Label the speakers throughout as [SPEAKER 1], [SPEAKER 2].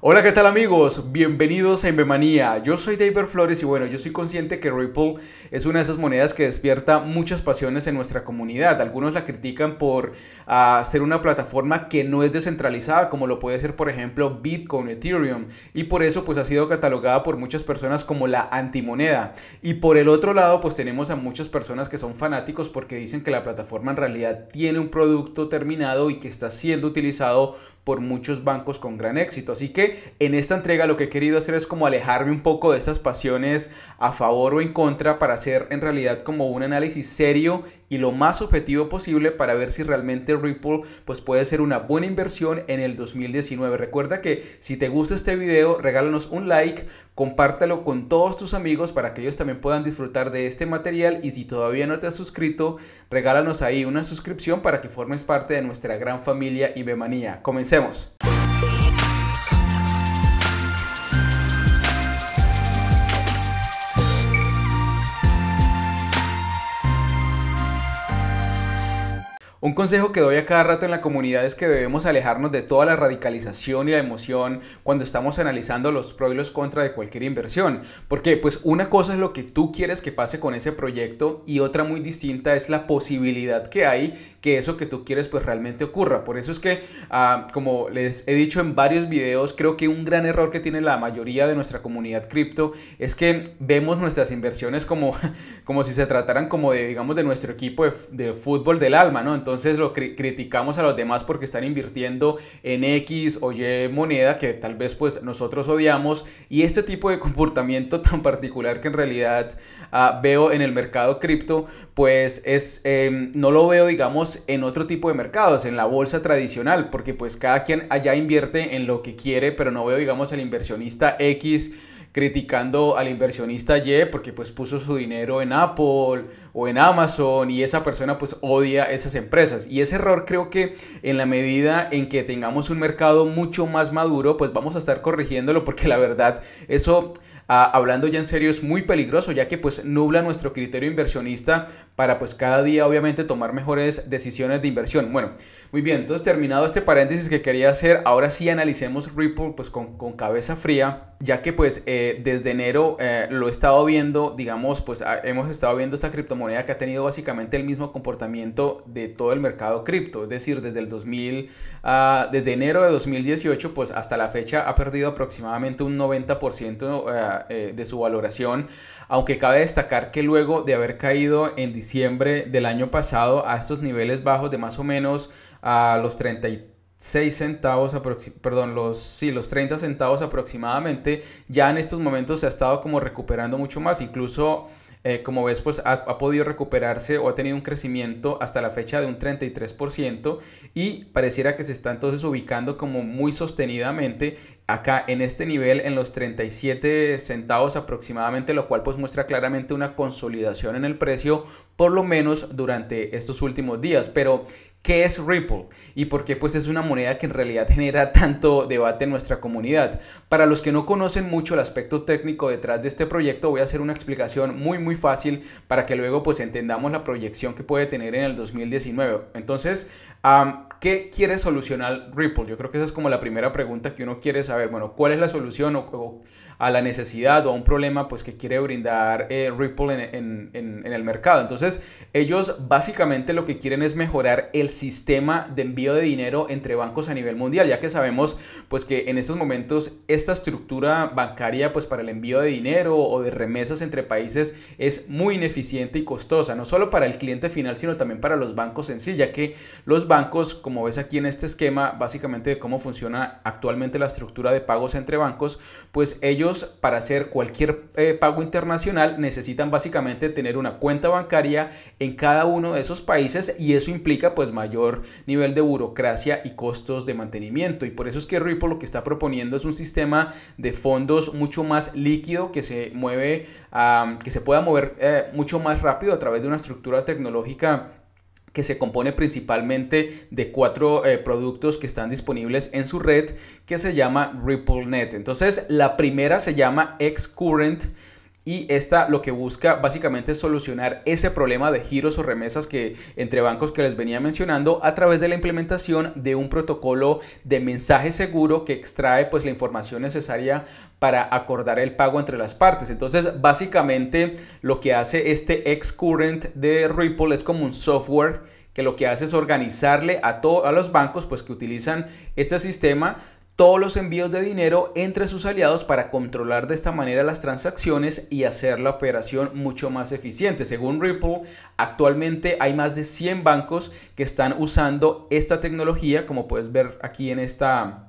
[SPEAKER 1] Hola, ¿qué tal amigos? Bienvenidos a Invemanía. Yo soy David Flores y bueno, yo soy consciente que Ripple es una de esas monedas que despierta muchas pasiones en nuestra comunidad. Algunos la critican por ah, ser una plataforma que no es descentralizada, como lo puede ser por ejemplo Bitcoin, Ethereum, y por eso pues ha sido catalogada por muchas personas como la antimoneda. Y por el otro lado pues tenemos a muchas personas que son fanáticos porque dicen que la plataforma en realidad tiene un producto terminado y que está siendo utilizado por muchos bancos con gran éxito. Así que en esta entrega lo que he querido hacer es como alejarme un poco de estas pasiones a favor o en contra para hacer en realidad como un análisis serio y lo más objetivo posible para ver si realmente Ripple pues puede ser una buena inversión en el 2019. Recuerda que si te gusta este video, regálanos un like, compártelo con todos tus amigos para que ellos también puedan disfrutar de este material y si todavía no te has suscrito, regálanos ahí una suscripción para que formes parte de nuestra gran familia Ibemanía. Comencemos. Un consejo que doy a cada rato en la comunidad es que debemos alejarnos de toda la radicalización y la emoción cuando estamos analizando los pros y los contras de cualquier inversión. Porque pues una cosa es lo que tú quieres que pase con ese proyecto y otra muy distinta es la posibilidad que hay que eso que tú quieres pues realmente ocurra. Por eso es que, ah, como les he dicho en varios videos, creo que un gran error que tiene la mayoría de nuestra comunidad cripto es que vemos nuestras inversiones como, como si se trataran como de, digamos, de nuestro equipo de, de fútbol del alma, ¿no? Entonces, entonces lo criticamos a los demás porque están invirtiendo en X o Y moneda que tal vez pues nosotros odiamos y este tipo de comportamiento tan particular que en realidad ah, veo en el mercado cripto pues es em, no lo veo digamos en otro tipo de mercados en la bolsa tradicional porque pues cada quien allá invierte en lo que quiere pero no veo digamos el inversionista X criticando al inversionista Y porque pues puso su dinero en Apple o en Amazon y esa persona pues odia esas empresas. Y ese error creo que en la medida en que tengamos un mercado mucho más maduro, pues vamos a estar corrigiéndolo porque la verdad eso... Ah, hablando ya en serio, es muy peligroso, ya que pues nubla nuestro criterio inversionista para pues cada día obviamente tomar mejores decisiones de inversión. Bueno, muy bien, entonces terminado este paréntesis que quería hacer, ahora sí analicemos Ripple pues con, con cabeza fría ya que pues eh, desde enero eh, lo he estado viendo, digamos, pues ah, hemos estado viendo esta criptomoneda que ha tenido básicamente el mismo comportamiento de todo el mercado cripto, es decir, desde el 2000, ah, desde enero de 2018 pues hasta la fecha ha perdido aproximadamente un 90% eh, de su valoración, aunque cabe destacar que luego de haber caído en diciembre del año pasado a estos niveles bajos de más o menos a ah, los 33 6 centavos, perdón, los, sí, los 30 centavos aproximadamente, ya en estos momentos se ha estado como recuperando mucho más, incluso eh, como ves pues ha, ha, podido recuperarse o ha tenido un crecimiento hasta la fecha de un 33% y pareciera que se está entonces ubicando como muy sostenidamente acá en este nivel en los 37 centavos aproximadamente, lo cual pues muestra claramente una consolidación en el precio por lo menos durante estos últimos días, pero ¿Qué es Ripple? ¿Y por qué pues es una moneda que en realidad genera tanto debate en nuestra comunidad? Para los que no conocen mucho el aspecto técnico detrás de este proyecto, voy a hacer una explicación muy muy fácil para que luego pues entendamos la proyección que puede tener en el 2019. Entonces, ¿qué quiere solucionar Ripple? Yo creo que esa es como la primera pregunta que uno quiere saber. Bueno, ¿cuál es la solución o, o a la necesidad o a un problema pues, que quiere brindar eh, Ripple en, en, el mercado. Entonces, ellos básicamente lo que quieren es mejorar el sistema de envío de dinero entre bancos a nivel mundial, ya que sabemos pues, que en estos momentos esta estructura bancaria pues, para el envío de dinero o de remesas entre países es muy ineficiente y costosa, no solo para el cliente final, sino también para los bancos en sí, ya que los bancos, como ves aquí en este esquema, básicamente de cómo funciona actualmente la estructura de pagos entre bancos, pues ellos para hacer cualquier eh, pago internacional necesitan básicamente tener una cuenta bancaria en cada uno de esos países y eso implica pues mayor nivel de burocracia y costos de mantenimiento y por eso es que Ripple lo que está proponiendo es un sistema de fondos mucho más líquido que se mueve, que se pueda mover eh, mucho más rápido a través de una estructura tecnológica que se compone principalmente de cuatro eh, productos que están disponibles en su red que se llama RippleNet. Entonces, la primera se llama Xcurrent y esta lo que busca básicamente es solucionar ese problema de giros o remesas que entre bancos que les venía mencionando a través de la implementación de un protocolo de mensaje seguro que extrae pues la información necesaria para acordar el pago entre las partes. Entonces, básicamente lo que hace este current de Ripple es como un software que lo que hace es organizarle a, a los bancos pues que utilizan este sistema todos los envíos de dinero entre sus aliados para controlar de esta manera las transacciones y hacer la operación mucho más eficiente. Según Ripple, actualmente hay más de 100 bancos que están usando esta tecnología, como puedes ver aquí en esta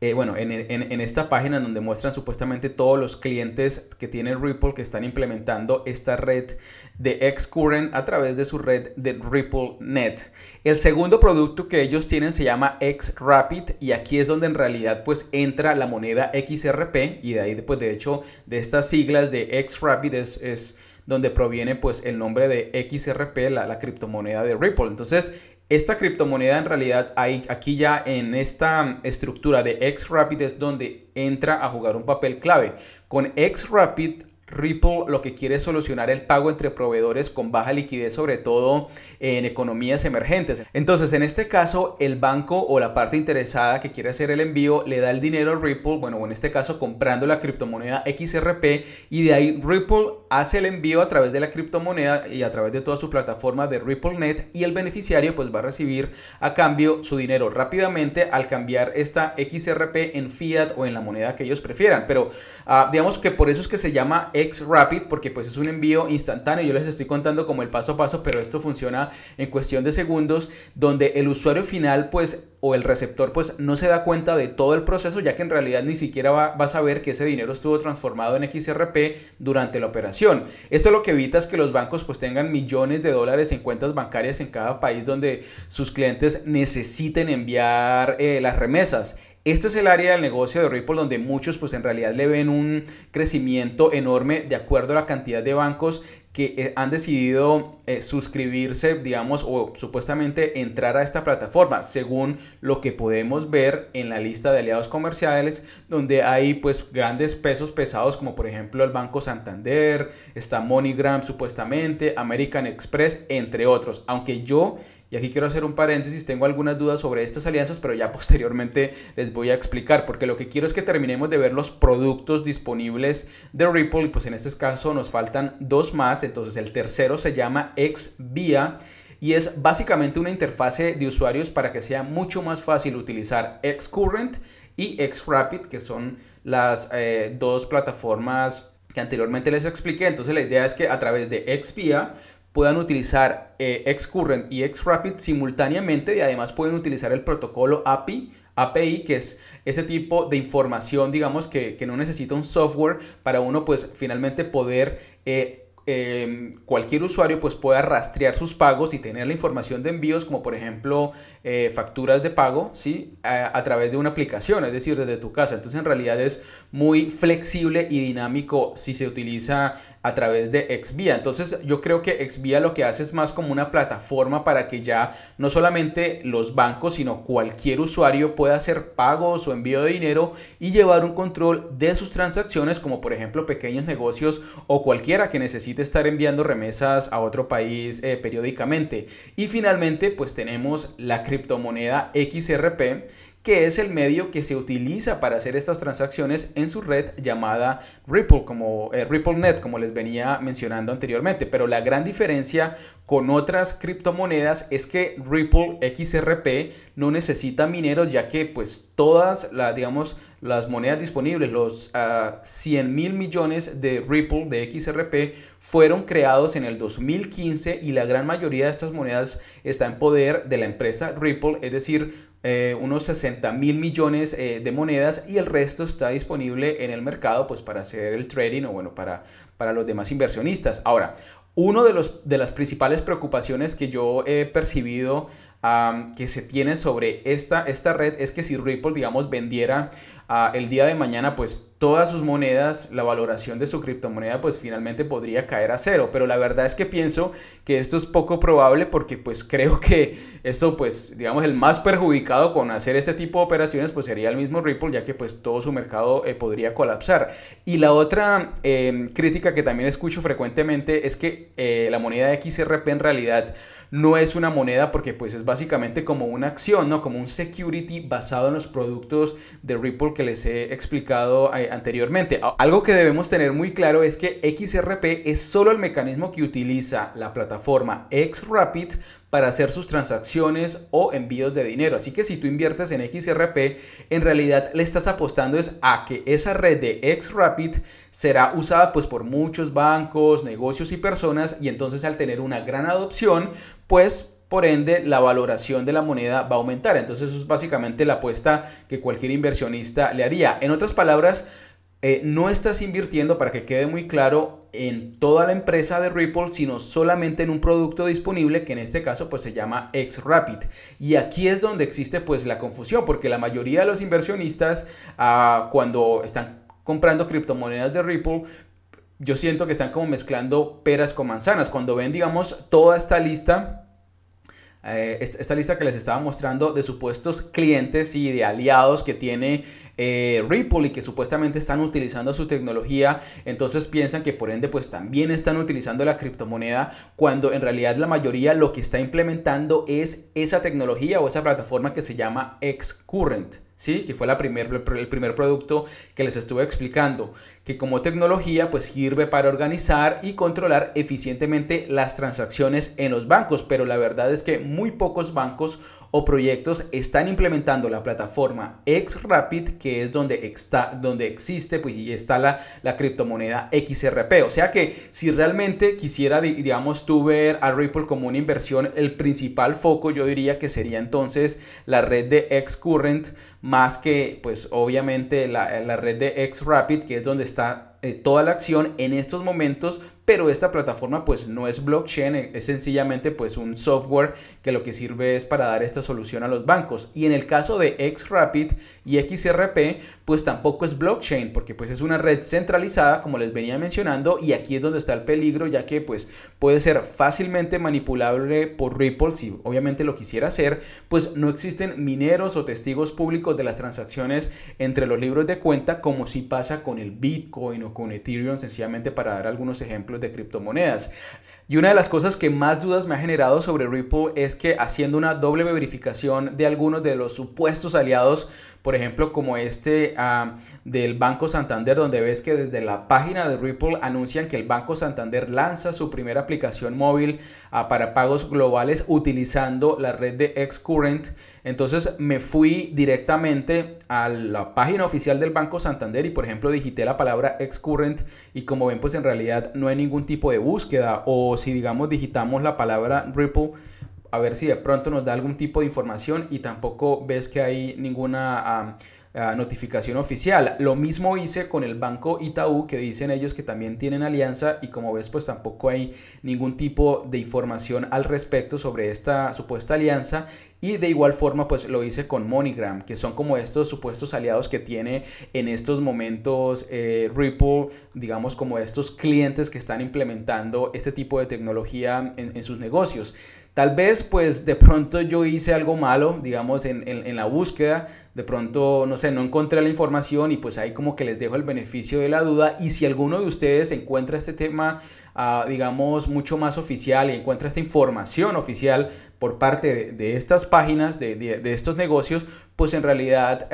[SPEAKER 1] eh, bueno, en, esta página donde muestran supuestamente todos los clientes que tiene Ripple que están implementando esta red de Xcurrent a través de su red de RippleNet. El segundo producto que ellos tienen se llama XRapid y aquí es donde en realidad pues entra la moneda XRP y de ahí pues de hecho de estas siglas de XRapid es, es donde proviene pues el nombre de XRP, la criptomoneda de Ripple. Entonces esta criptomoneda en realidad hay aquí ya en esta estructura de XRapid es donde entra a jugar un papel clave. Con XRapid Ripple lo que quiere es solucionar el pago entre proveedores con baja liquidez, sobre todo en economías emergentes. Entonces, en este caso, el banco o la parte interesada que quiere hacer el envío le da el dinero a Ripple, bueno, en este caso comprando la criptomoneda XRP y de ahí Ripple hace el envío a través de la criptomoneda y a través de toda su plataforma de RippleNet y el beneficiario pues va a recibir a cambio su dinero rápidamente al cambiar esta XRP en fiat o en la moneda que ellos prefieran. Pero ah, digamos que por eso es que se llama X Rapid porque pues es un envío instantáneo. Yo les estoy contando como el paso a paso, pero esto funciona en cuestión de segundos donde el usuario final pues o el receptor pues no se da cuenta de todo el proceso ya que en realidad ni siquiera va, a saber que ese dinero estuvo transformado en XRP durante la operación. Esto lo que evita es que los bancos pues tengan millones de dólares en cuentas bancarias en cada país donde sus clientes necesiten enviar eh, las remesas. Este es el área del negocio de Ripple donde muchos pues en realidad le ven un crecimiento enorme de acuerdo a la cantidad de bancos que eh, han decidido eh, suscribirse, digamos, o supuestamente entrar a esta plataforma, según lo que podemos ver en la lista de aliados comerciales, donde hay pues grandes pesos pesados, como por ejemplo el Banco Santander, está MoneyGram supuestamente, American Express, entre otros. Aunque yo y aquí quiero hacer un paréntesis, tengo algunas dudas sobre estas alianzas, pero ya posteriormente les voy a explicar, porque lo que quiero es que terminemos de ver los productos disponibles de Ripple, y pues en este caso nos faltan dos más, entonces el tercero se llama Xvia y es básicamente una interfase de usuarios para que sea mucho más fácil utilizar Xcurrent y Xrapid, que son las eh, dos plataformas que anteriormente les expliqué. Entonces la idea es que a través de Xvia puedan utilizar eh, Xcurrent y Xrapid simultáneamente y además pueden utilizar el protocolo API API, que es ese tipo de información, digamos, que, no necesita un software para uno, pues finalmente poder eh, Em, cualquier usuario pues pueda rastrear sus pagos y tener la información de envíos como por ejemplo eh, facturas de pago ¿sí? A, través de una aplicación es decir desde tu casa entonces en realidad es muy flexible y dinámico si se utiliza a través de Xvia entonces yo creo que Exvia lo que hace es más como una plataforma para que ya no solamente los bancos sino cualquier usuario pueda hacer pagos o envío de dinero y llevar un control de sus transacciones como por ejemplo pequeños negocios o cualquiera que necesite estar enviando remesas a otro país eh, periódicamente. Y finalmente, pues tenemos la criptomoneda XRP que es el medio que se utiliza para hacer estas transacciones en su red llamada Ripple, como Ripple eh, RippleNet, como les venía mencionando anteriormente. Pero la gran diferencia con otras criptomonedas es que Ripple XRP no necesita mineros, ya que pues todas las, digamos, las monedas disponibles, los 100 ah, mil millones de Ripple de XRP fueron creados en el 2015 y la gran mayoría de estas monedas está en poder de la empresa Ripple, es decir, eh, unos 60 mil millones eh, de monedas y el resto está disponible en el mercado pues para hacer el trading o bueno para, para los demás inversionistas. Ahora, una de, de las principales preocupaciones que yo he percibido que se tiene sobre esta, esta red es que si Ripple digamos vendiera el día de mañana pues todas sus monedas, la valoración de su criptomoneda pues finalmente podría caer a cero. Pero la verdad es que pienso que esto es poco probable porque pues creo que eso, pues digamos el más perjudicado con hacer este tipo de operaciones pues sería el mismo Ripple ya que pues todo su mercado eh, podría colapsar. Y la otra eh, crítica que también escucho frecuentemente es que eh, la moneda de XRP en realidad no es una moneda porque pues es básicamente como una acción, ¿no? Como un security basado en los productos de Ripple que les he explicado eh, anteriormente. Algo que debemos tener muy claro es que XRP es solo el mecanismo que utiliza la plataforma XRapid para hacer sus transacciones o envíos de dinero. Así que si tú inviertes en XRP, en realidad le estás apostando es a que esa red de XRapid será usada pues por muchos bancos, negocios y personas y entonces al tener una gran adopción, pues por ende, la valoración de la moneda va a aumentar. Entonces, eso es básicamente la apuesta que cualquier inversionista le haría. En otras palabras, eh, no estás invirtiendo, para que quede muy claro, en toda la empresa de Ripple, sino solamente en un producto disponible que en este caso pues se llama XRapid. Y aquí es donde existe pues la confusión, porque la mayoría de los inversionistas ah, cuando están comprando criptomonedas de Ripple, yo siento que están como mezclando peras con manzanas. Cuando ven, digamos, toda esta lista eh, esta lista que les estaba mostrando de supuestos clientes y de aliados que tiene eh, Ripple y que supuestamente están utilizando su tecnología, entonces piensan que por ende pues también están utilizando la criptomoneda cuando en realidad la mayoría lo que está implementando es esa tecnología o esa plataforma que se llama Xcurrent. ¿sí? Que fue el primer producto que les estuve explicando, que como tecnología pues sirve para organizar y controlar eficientemente las transacciones en los bancos, pero la verdad es que muy pocos bancos o proyectos están implementando la plataforma XRapid, que es donde, está, donde existe pues, y está la, la criptomoneda XRP. O sea que si realmente quisiera, digamos, tú ver a Ripple como una inversión, el principal foco yo diría que sería entonces la red de XCurrent más que pues obviamente la, red de XRapid, que es donde está eh, toda la acción en estos momentos, pero esta plataforma pues no es blockchain, eh, es sencillamente pues un software que lo que sirve es para dar esta solución a los bancos. Y en el caso de XRapid y XRP pues tampoco es blockchain porque pues es una red centralizada como les venía mencionando y aquí es donde está el peligro ya que pues puede ser fácilmente manipulable por Ripple si obviamente lo quisiera hacer, pues no existen mineros o testigos públicos de las transacciones entre los libros de cuenta, como si pasa con el Bitcoin o con Ethereum, sencillamente para dar algunos ejemplos de criptomonedas. Y una de las cosas que más dudas me ha generado sobre Ripple es que haciendo una doble verificación de algunos de los supuestos aliados, por ejemplo como este ah, del Banco Santander, donde ves que desde la página de Ripple anuncian que el Banco Santander lanza su primera aplicación móvil ah, para pagos globales utilizando la red de Xcurrent entonces me fui directamente a la página oficial del Banco Santander y por ejemplo digité la palabra excurrent y como ven pues en realidad no hay ningún tipo de búsqueda o si digamos digitamos la palabra Ripple a ver si de pronto nos da algún tipo de información y tampoco ves que hay ninguna... Ah, notificación oficial. Lo mismo hice con el banco Itaú, que dicen ellos que también tienen alianza y como ves, pues tampoco hay ningún tipo de información al respecto sobre esta supuesta alianza. Y de igual forma, pues lo hice con MoneyGram, que son como estos supuestos aliados que tiene en estos momentos eh, Ripple, digamos como estos clientes que están implementando este tipo de tecnología en sus negocios. Tal vez pues de pronto yo hice algo malo, digamos, en, la búsqueda, de pronto, no sé, no encontré la información y pues ahí como que les dejo el beneficio de la duda y si alguno de ustedes encuentra este tema, ah, digamos, mucho más oficial y encuentra esta información oficial por parte de, estas páginas, de, de, estos negocios, pues en realidad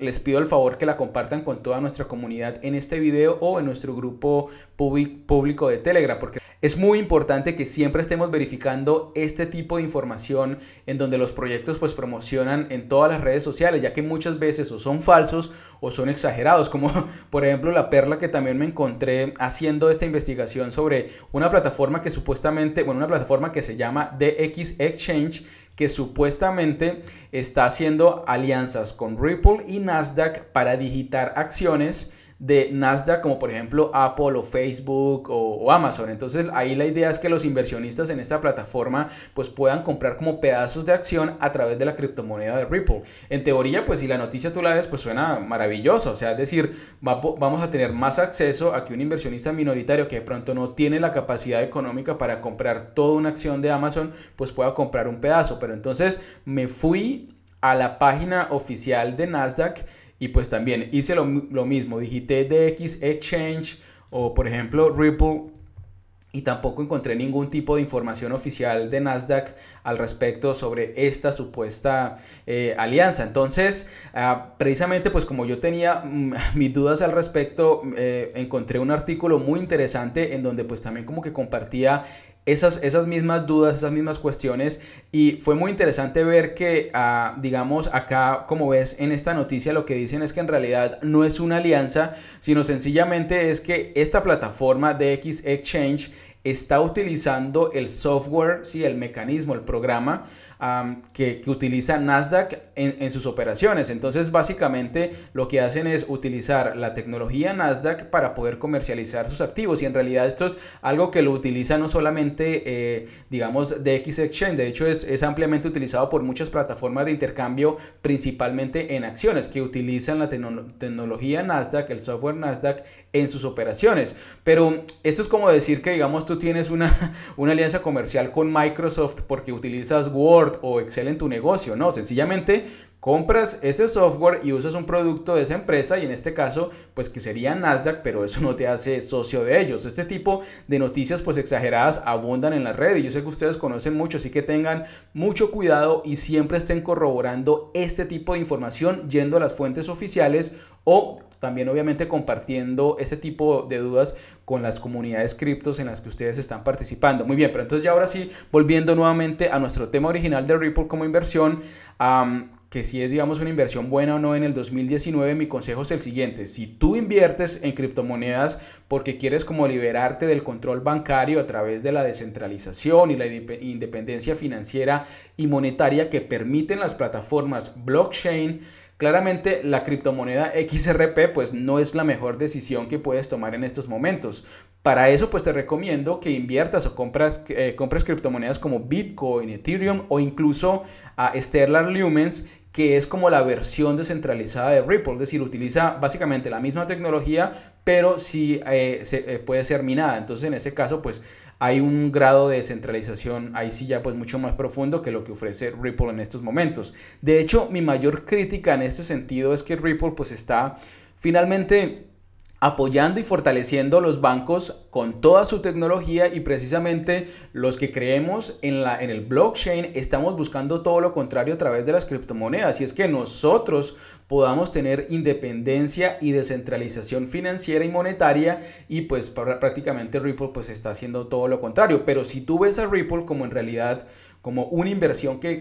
[SPEAKER 1] les pido el favor que la compartan con toda nuestra comunidad en este video o en nuestro grupo público de Telegram, porque es muy importante que siempre estemos verificando este tipo de información en donde los proyectos pues promocionan en todas las redes sociales, ya que muchas veces o son falsos o son exagerados, como por ejemplo la perla que también me encontré haciendo esta investigación sobre una plataforma que supuestamente, bueno, una plataforma que se llama DX Exchange que supuestamente está haciendo alianzas con Ripple y Nasdaq para digitar acciones de Nasdaq, como por ejemplo Apple o Facebook o, Amazon. Entonces ahí la idea es que los inversionistas en esta plataforma pues puedan comprar como pedazos de acción a través de la criptomoneda de Ripple. En teoría, pues si la noticia tú la ves, pues suena maravillosa. O sea, es decir, vamos a tener más acceso a que un inversionista minoritario que de pronto no tiene la capacidad económica para comprar toda una acción de Amazon, pues pueda comprar un pedazo. Pero entonces me fui a la página oficial de Nasdaq y pues también hice lo, mismo, digité DX Exchange o por ejemplo Ripple y tampoco encontré ningún tipo de información oficial de Nasdaq al respecto sobre esta supuesta eh, alianza. Entonces, ah, precisamente pues como yo tenía mm, mis dudas al respecto, eh, encontré un artículo muy interesante en donde pues también como que compartía esas, mismas dudas, esas mismas cuestiones y fue muy interesante ver que, ah, digamos, acá, como ves en esta noticia, lo que dicen es que en realidad no es una alianza, sino sencillamente es que esta plataforma de X Exchange está utilizando el software, sí, el mecanismo, el programa, que, utiliza Nasdaq en, sus operaciones. Entonces, básicamente lo que hacen es utilizar la tecnología Nasdaq para poder comercializar sus activos. Y en realidad esto es algo que lo utiliza no solamente, eh, digamos, DX Exchange, de hecho es, ampliamente utilizado por muchas plataformas de intercambio, principalmente en acciones, que utilizan la tecnología Nasdaq, el software Nasdaq, en sus operaciones. Pero esto es como decir que, digamos, tú tienes una, una alianza comercial con Microsoft porque utilizas Word, o Excel en tu negocio, no, sencillamente compras ese software y usas un producto de esa empresa y en este caso pues que sería Nasdaq pero eso no te hace socio de ellos este tipo de noticias pues exageradas abundan en la red y yo sé que ustedes conocen mucho así que tengan mucho cuidado y siempre estén corroborando este tipo de información yendo a las fuentes oficiales o también obviamente compartiendo ese tipo de dudas con las comunidades criptos en las que ustedes están participando. Muy bien, pero entonces ya ahora sí, volviendo nuevamente a nuestro tema original de Ripple como inversión, que si es, digamos, una inversión buena o no en el 2019, mi consejo es el siguiente. Si tú inviertes en criptomonedas porque quieres como liberarte del control bancario a través de la descentralización y la independencia financiera y monetaria que permiten las plataformas blockchain, Claramente la criptomoneda XRP pues no es la mejor decisión que puedes tomar en estos momentos. Para eso pues te recomiendo que inviertas o compras, eh, criptomonedas como Bitcoin, Ethereum o incluso a Stellar Lumens que es como la versión descentralizada de Ripple, es decir, utiliza básicamente la misma tecnología, pero sí eh, se, eh, puede ser minada. Entonces, en ese caso, pues hay un grado de descentralización ahí sí ya pues mucho más profundo que lo que ofrece Ripple en estos momentos. De hecho, mi mayor crítica en este sentido es que Ripple pues está finalmente apoyando y fortaleciendo los bancos con toda su tecnología y precisamente los que creemos en, la, en el blockchain estamos buscando todo lo contrario a través de las criptomonedas y es que nosotros podamos tener independencia y descentralización financiera y monetaria y pues prácticamente Ripple pues está haciendo todo lo contrario pero si tú ves a Ripple como en realidad como una inversión que,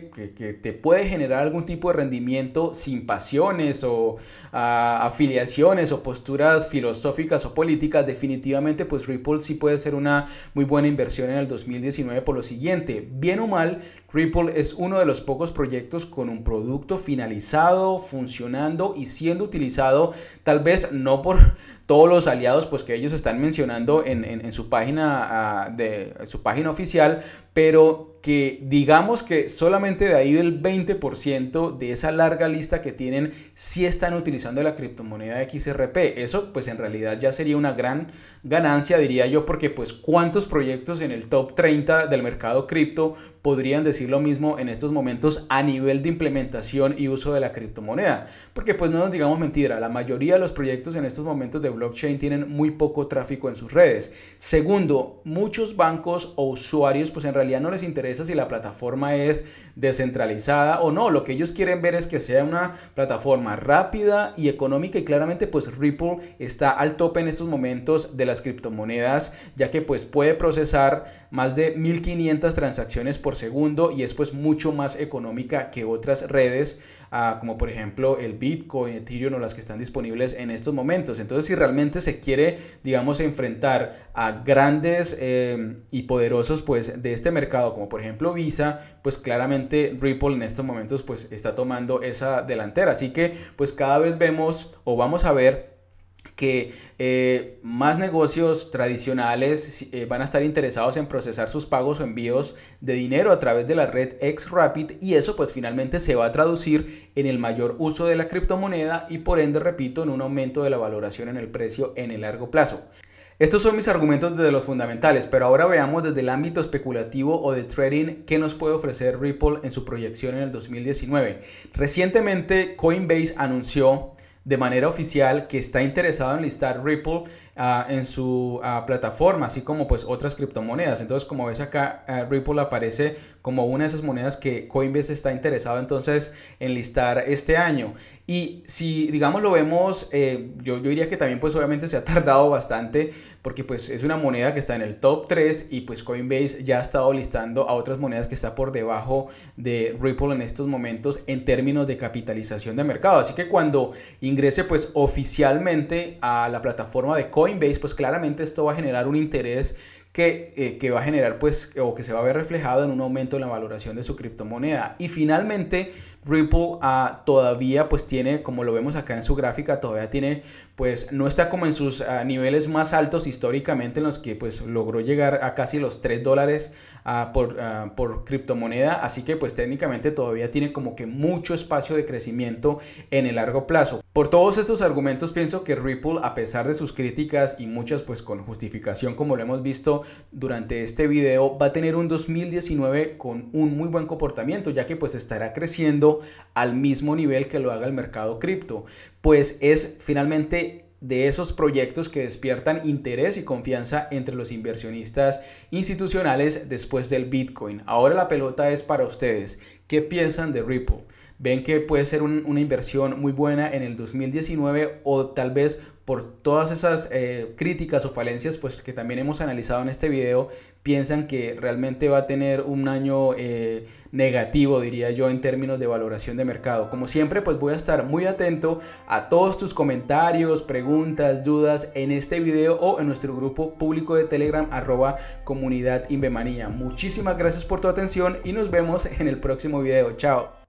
[SPEAKER 1] te puede generar algún tipo de rendimiento sin pasiones o ah, afiliaciones o posturas filosóficas o políticas, definitivamente pues Ripple sí puede ser una muy buena inversión en el 2019 por lo siguiente, bien o mal, Ripple es uno de los pocos proyectos con un producto finalizado, funcionando y siendo utilizado tal vez no por todos los aliados pues que ellos están mencionando en, su página ah, de su página oficial pero que digamos que solamente de ahí el 20% de esa larga lista que tienen si están utilizando la criptomoneda XRP. Eso pues en realidad ya sería una gran ganancia diría yo porque pues cuántos proyectos en el top 30 del mercado cripto podrían decir lo mismo en estos momentos a nivel de implementación y uso de la criptomoneda. Porque pues no nos digamos mentira, la mayoría de los proyectos en estos momentos de blockchain tienen muy poco tráfico en sus redes. Segundo, muchos bancos o usuarios pues en realidad no les interesa si la plataforma es descentralizada o no. Lo que ellos quieren ver es que sea una plataforma rápida y económica y claramente pues Ripple está al tope en estos momentos de las criptomonedas ya que pues puede procesar más de 1500 transacciones por segundo y es pues mucho más económica que otras redes ah, como por ejemplo el Bitcoin, Ethereum o las que están disponibles en estos momentos. Entonces si realmente se quiere digamos enfrentar a grandes em, y poderosos pues de este mercado como por ejemplo Visa, pues claramente Ripple en estos momentos pues está tomando esa delantera. Así que pues cada vez vemos o vamos a ver que eh, más negocios tradicionales eh, van a estar interesados en procesar sus pagos o envíos de dinero a través de la red XRapid y eso pues finalmente se va a traducir en el mayor uso de la criptomoneda y por ende, repito, en un aumento de la valoración en el precio en el largo plazo. Estos son mis argumentos desde los fundamentales, pero ahora veamos desde el ámbito especulativo o de trading que nos puede ofrecer Ripple en su proyección en el 2019. Recientemente Coinbase anunció de manera oficial que está interesado en listar Ripple en su plataforma, así como pues otras criptomonedas. Entonces, como ves acá, eh, Ripple aparece como una de esas monedas que Coinbase está interesado entonces en listar este año. Y si, digamos, lo vemos, eh, yo, yo diría que también pues obviamente se ha tardado bastante porque pues es una moneda que está en el top 3 y pues Coinbase ya ha estado listando a otras monedas que está por debajo de Ripple en estos momentos en términos de capitalización de mercado. Así que cuando ingrese pues oficialmente a la plataforma de Coinbase, Coinbase, pues claramente esto va a generar un interés eh, que, va a generar pues o que se va a ver reflejado en un aumento en la valoración de su criptomoneda. Y finalmente Ripple ah, todavía pues tiene, como lo vemos acá en su gráfica, todavía tiene pues no está como en sus ah, niveles más altos históricamente en los que pues logró llegar a casi los 3 dólares por, por criptomoneda, así que pues técnicamente todavía tiene como que mucho espacio de crecimiento en el largo plazo. Por todos estos argumentos pienso que Ripple, a pesar de sus críticas y muchas pues con justificación como lo hemos visto durante este video, va a tener un 2019 con un muy buen comportamiento, ya que pues estará creciendo al mismo nivel que lo haga el mercado cripto, pues es finalmente de esos proyectos que despiertan interés y confianza entre los inversionistas institucionales después del Bitcoin. Ahora la pelota es para ustedes. ¿Qué piensan de Ripple? ¿Ven que puede ser una inversión muy buena en el 2019 o tal vez por todas esas eh, críticas o falencias pues que también hemos analizado en este video, piensan que realmente va a tener un año eh, negativo, diría yo, en términos de valoración de mercado. Como siempre, pues voy a estar muy atento a todos tus comentarios, preguntas, dudas en este video o en nuestro grupo público de Telegram arroba comunidad Muchísimas gracias por tu atención y nos vemos en el próximo video. Chao.